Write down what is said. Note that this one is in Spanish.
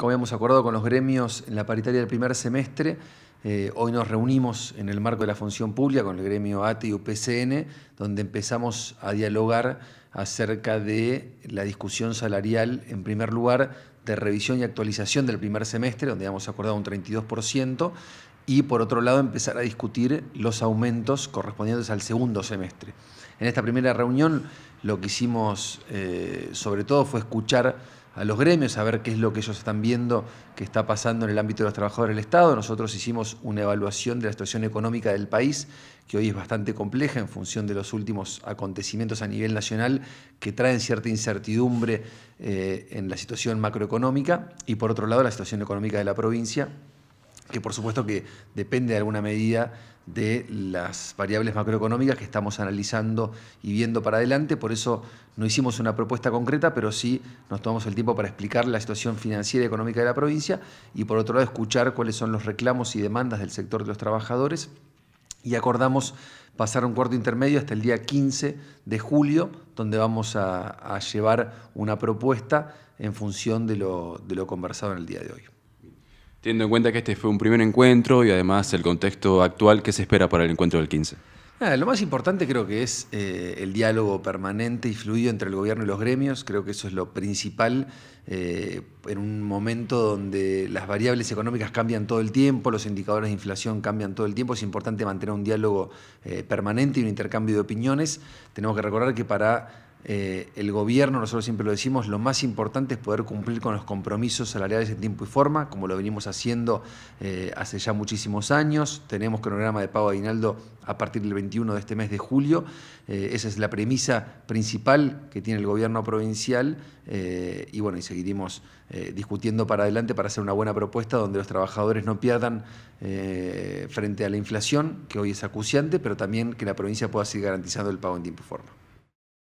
como habíamos acordado con los gremios en la paritaria del primer semestre, eh, hoy nos reunimos en el marco de la función pública con el gremio ATE y UPCN, donde empezamos a dialogar acerca de la discusión salarial, en primer lugar, de revisión y actualización del primer semestre, donde habíamos acordado un 32%, y por otro lado empezar a discutir los aumentos correspondientes al segundo semestre. En esta primera reunión lo que hicimos eh, sobre todo fue escuchar a los gremios, a ver qué es lo que ellos están viendo que está pasando en el ámbito de los trabajadores del Estado. Nosotros hicimos una evaluación de la situación económica del país, que hoy es bastante compleja en función de los últimos acontecimientos a nivel nacional que traen cierta incertidumbre eh, en la situación macroeconómica y por otro lado la situación económica de la provincia que por supuesto que depende de alguna medida de las variables macroeconómicas que estamos analizando y viendo para adelante. Por eso no hicimos una propuesta concreta, pero sí nos tomamos el tiempo para explicar la situación financiera y económica de la provincia y por otro lado escuchar cuáles son los reclamos y demandas del sector de los trabajadores. Y acordamos pasar un cuarto intermedio hasta el día 15 de julio, donde vamos a, llevar una propuesta en función de lo conversado en el día de hoy. Teniendo en cuenta que este fue un primer encuentro y además el contexto actual, ¿qué se espera para el encuentro del 15? Ah, lo más importante creo que es eh, el diálogo permanente y fluido entre el gobierno y los gremios. Creo que eso es lo principal eh, en un momento donde las variables económicas cambian todo el tiempo, los indicadores de inflación cambian todo el tiempo. Es importante mantener un diálogo eh, permanente y un intercambio de opiniones. Tenemos que recordar que para eh, el gobierno, nosotros siempre lo decimos, lo más importante es poder cumplir con los compromisos salariales en tiempo y forma, como lo venimos haciendo eh, hace ya muchísimos años. Tenemos cronograma de pago de aguinaldo a partir del 21 de este mes de julio. Eh, esa es la premisa principal que tiene el gobierno provincial y bueno, y seguiremos discutiendo para adelante para hacer una buena propuesta donde los trabajadores no pierdan frente a la inflación, que hoy es acuciante, pero también que la provincia pueda seguir garantizando el pago en tiempo y forma.